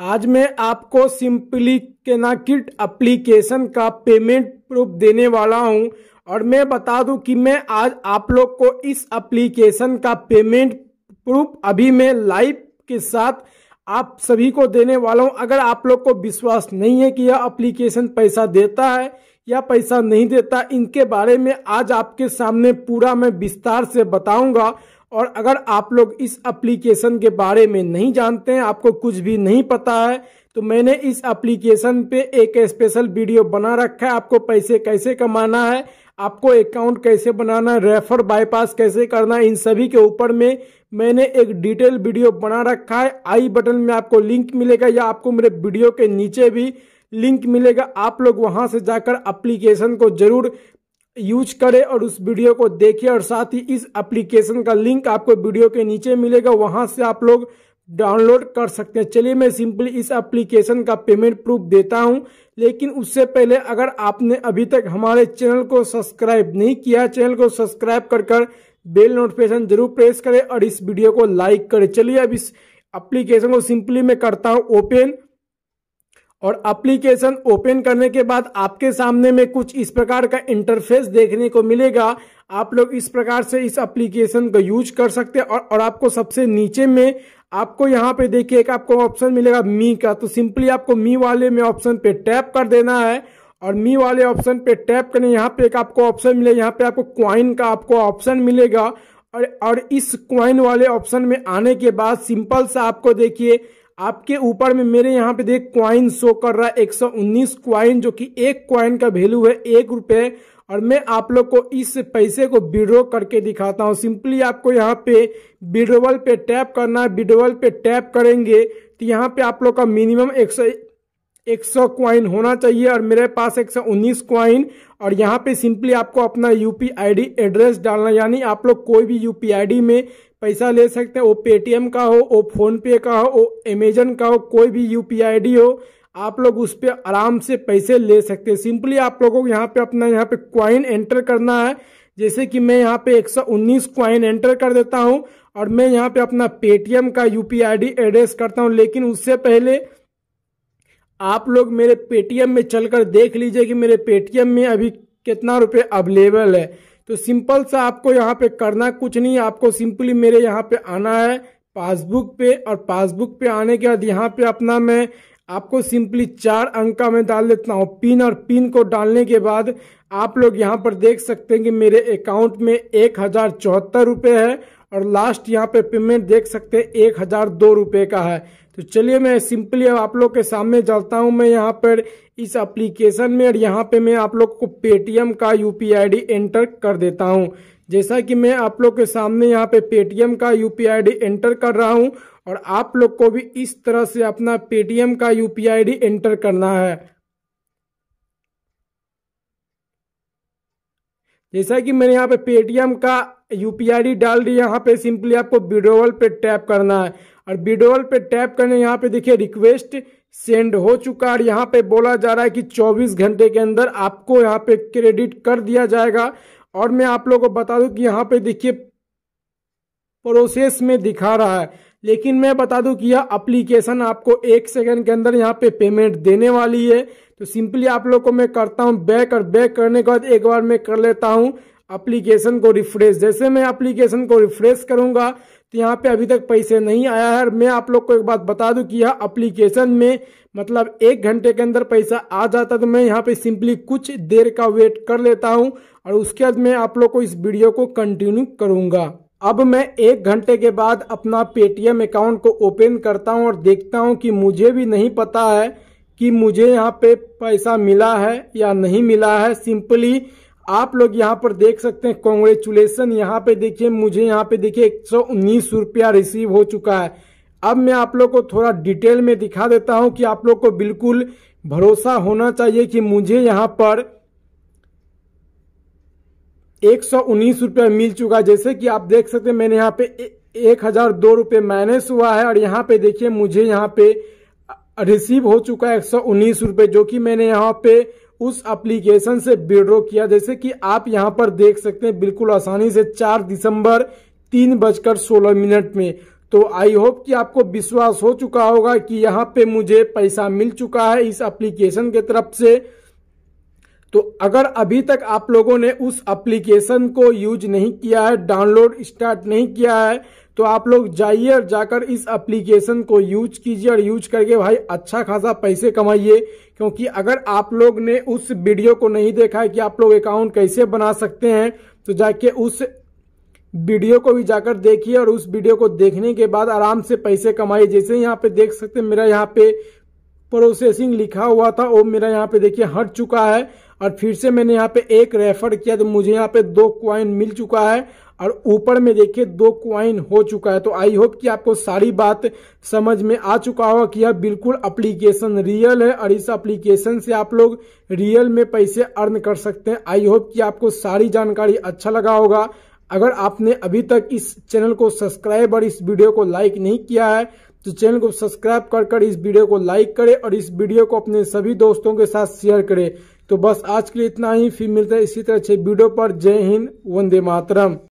आज मैं आपको सिंपली केनाकिट एप्लीकेशन का पेमेंट प्रूफ देने वाला हूं और मैं बता दूं कि मैं आज आप लोग को इस एप्लीकेशन का पेमेंट प्रूफ अभी मैं लाइव के साथ आप सभी को देने वाला हूं अगर आप लोग को विश्वास नहीं है कि यह एप्लीकेशन पैसा देता है या पैसा नहीं देता इनके बारे में आज आपके सामने पूरा मैं विस्तार से बताऊंगा और अगर आप लोग इस एप्लीकेशन के बारे में नहीं जानते हैं आपको कुछ भी नहीं पता है तो मैंने इस एप्लीकेशन पे एक स्पेशल वीडियो बना रखा है आपको पैसे कैसे कमाना है आपको अकाउंट कैसे बनाना है रेफर बाईपास कैसे करना है इन सभी के ऊपर में मैंने एक डिटेल वीडियो बना रखा है आई बटन में आपको लिंक मिलेगा या आपको मेरे वीडियो के नीचे भी लिंक मिलेगा आप लोग वहां से जाकर एप्लीकेशन को जरूर यूज करें और उस वीडियो को देखिए और साथ ही इस एप्लीकेशन का लिंक आपको वीडियो के नीचे मिलेगा वहां से आप लोग डाउनलोड कर सकते हैं चलिए मैं सिंपली इस एप्लीकेशन का पेमेंट प्रूफ देता हूं लेकिन उससे पहले अगर आपने अभी तक हमारे चैनल को सब्सक्राइब नहीं किया चैनल को सब्सक्राइब कर कर बेल नोटिफिकेशन जरूर प्रेस करें और इस वीडियो को लाइक करें चलिए अब इस एप्लीकेशन को सिंपली मैं करता हूं ओपन और एप्लीकेशन ओपन करने के बाद आपके सामने में कुछ इस प्रकार का इंटरफेस देखने को मिलेगा आप लोग इस प्रकार से इस एप्लीकेशन का यूज कर सकते हैं और, और आपको सबसे नीचे में आपको यहाँ पे देखिए एक आपको ऑप्शन मिलेगा मी का तो सिंपली आपको मी वाले में ऑप्शन पे टैप कर देना है और मी वाले ऑप्शन पे टैप करने यहाँ पे एक आपको ऑप्शन मिलेगा यहाँ पे आपको क्वाइन का आपको ऑप्शन मिलेगा और और इस क्वाइन वाले ऑप्शन में आने के बाद सिंपल सा आपको देखिए आपके ऊपर में मेरे यहाँ पे देख क्वाइन शो कर रहा है एक सौ उन्नीस क्वाइन जो कि एक क्वाइन का वैल्यू है एक रुपए और मैं आप लोग को इस पैसे को विड्रो करके दिखाता हूँ सिंपली आपको यहाँ पे विड्रोवल पे टैप करना है विड्रोवल पे टैप करेंगे तो यहाँ पे आप लोग का मिनिमम एक सौ 100 क्वाइन होना चाहिए और मेरे पास 119 क्वाइन और यहाँ पे सिंपली आपको अपना यू पी एड्रेस डालना यानी आप लोग कोई भी यू पी में पैसा ले सकते हैं वो पेटीएम का हो वो फ़ोनपे का हो वो अमेजन का हो कोई भी यू पी हो आप लोग उस पर आराम से पैसे ले सकते हैं सिंपली आप लोगों को यहाँ पे अपना यहाँ पे क्वाइन एंटर करना है जैसे कि मैं यहाँ पे 119 क्वाइन एंटर कर देता हूँ और मैं यहाँ पे अपना पेटीएम का यू पी एड्रेस करता हूँ लेकिन उससे पहले आप लोग मेरे पेटीएम में चलकर देख लीजिए कि मेरे पेटीएम में अभी कितना रुपये अवेलेबल है तो सिंपल सा आपको यहाँ पे करना कुछ नहीं आपको सिंपली मेरे यहाँ पे आना है पासबुक पे और पासबुक पे आने के बाद यहाँ पे अपना मैं आपको सिंपली चार अंक का मैं डाल देता हूँ पिन और पिन को डालने के बाद आप लोग यहाँ पर देख सकते हैं कि मेरे अकाउंट में एक हज़ार चौहत्तर रुपये है और लास्ट यहाँ पे पेमेंट देख सकते हैं एक हज़ार दो रुपये का है तो चलिए मैं सिंपली अब आप लोग के सामने चलता हूँ मैं यहाँ पर इस एप्लीकेशन में और यहाँ पे मैं आप लोग को पेटीएम का यू पी एंटर कर देता हूँ जैसा कि मैं आप लोग के सामने यहाँ पे पेटीएम का यू पी एंटर कर रहा हूँ और आप लोग को भी इस तरह से अपना पेटीएम का यू पी एंटर करना है जैसा कि मैंने यहाँ पे पेटीएम का यूपीआईडी डाल दी यहाँ पे सिंपली आपको विड्रोवल पे टैप करना है और विड्रोवल पे टैप करने यहाँ पे देखिए रिक्वेस्ट सेंड हो चुका और यहाँ पे बोला जा रहा है कि 24 घंटे के अंदर आपको यहाँ पे क्रेडिट कर दिया जाएगा और मैं आप लोगों को बता दूं कि यहाँ पे देखिए प्रोसेस में दिखा रहा है लेकिन मैं बता दूं कि यह अप्लीकेशन आपको एक सेकंड के अंदर यहाँ पे पेमेंट देने वाली है तो सिंपली आप लोग को मैं करता हूँ बैक और बैक करने के बाद एक बार मैं कर लेता हूँ अप्लीकेशन को रिफ्रेश जैसे मैं अप्लीकेशन को रिफ्रेश करूंगा तो यहाँ पे अभी तक पैसे नहीं आया है मैं आप लोग को एक बात बता दूं कि यह अप्लीकेशन में मतलब एक घंटे के अंदर पैसा आ जाता तो मैं यहाँ पे सिंपली कुछ देर का वेट कर लेता हूँ और उसके बाद मैं आप लोग को इस वीडियो को कंटिन्यू करूंगा अब मैं एक घंटे के बाद अपना पेटीएम अकाउंट को ओपन करता हूँ और देखता हूँ कि मुझे भी नहीं पता है कि मुझे यहाँ पे पैसा मिला है या नहीं मिला है सिंपली आप लोग यहाँ पर देख सकते हैं कॉन्ग्रेचुलेसन यहाँ पे देखिए मुझे यहाँ पे देखिए एक सौ उन्नीस रुपया रिसीव हो चुका है अब मैं आप लोग को थोड़ा डिटेल में दिखा देता हूँ कि आप लोग को बिल्कुल भरोसा होना चाहिए कि मुझे यहाँ पर एक सौ उन्नीस रुपया मिल चुका है जैसे कि आप देख सकते हैं मैंने यहाँ पे एक हजार दो माइनस हुआ है और यहाँ पे देखिए मुझे यहाँ पे रिसीव हो चुका है एक सौ उन्नीस जो कि मैंने यहाँ पे उस एप्लीकेशन से विड्रॉ किया जैसे कि आप यहां पर देख सकते हैं बिल्कुल आसानी से चार दिसंबर तीन बजकर सोलह मिनट में तो आई होप कि आपको विश्वास हो चुका होगा कि यहाँ पे मुझे पैसा मिल चुका है इस एप्लीकेशन के तरफ से तो अगर अभी तक आप लोगों ने उस एप्लीकेशन को यूज नहीं किया है डाउनलोड स्टार्ट नहीं किया है तो आप लोग जाइए और जाकर इस एप्लीकेशन को यूज कीजिए और यूज करके भाई अच्छा खासा पैसे कमाइए क्योंकि अगर आप लोग ने उस वीडियो को नहीं देखा है कि आप लोग अकाउंट कैसे बना सकते हैं तो जाके उस वीडियो को भी जाकर देखिए और उस वीडियो को देखने के बाद आराम से पैसे कमाइए जैसे यहाँ पे देख सकते हैं मेरा यहाँ पे प्रोसेसिंग लिखा हुआ था वो मेरा यहाँ पे देखिए हट चुका है और फिर से मैंने यहाँ पे एक रेफर किया तो मुझे यहाँ पे दो क्वाइन मिल चुका है और ऊपर में देखिए दो क्वाइन हो चुका है तो आई होप कि आपको सारी बात समझ में आ चुका होगा कि यह बिल्कुल एप्लीकेशन रियल है और इस एप्लीकेशन से आप लोग रियल में पैसे अर्न कर सकते हैं आई होप कि आपको सारी जानकारी अच्छा लगा होगा अगर आपने अभी तक इस चैनल को सब्सक्राइब और इस वीडियो को लाइक नहीं किया है तो चैनल को सब्सक्राइब कर कर इस वीडियो को लाइक करें और इस वीडियो को अपने सभी दोस्तों के साथ शेयर करें तो बस आज के लिए इतना ही फिर मिलता है इसी तरह अच्छे वीडियो पर जय हिंद वंदे मातरम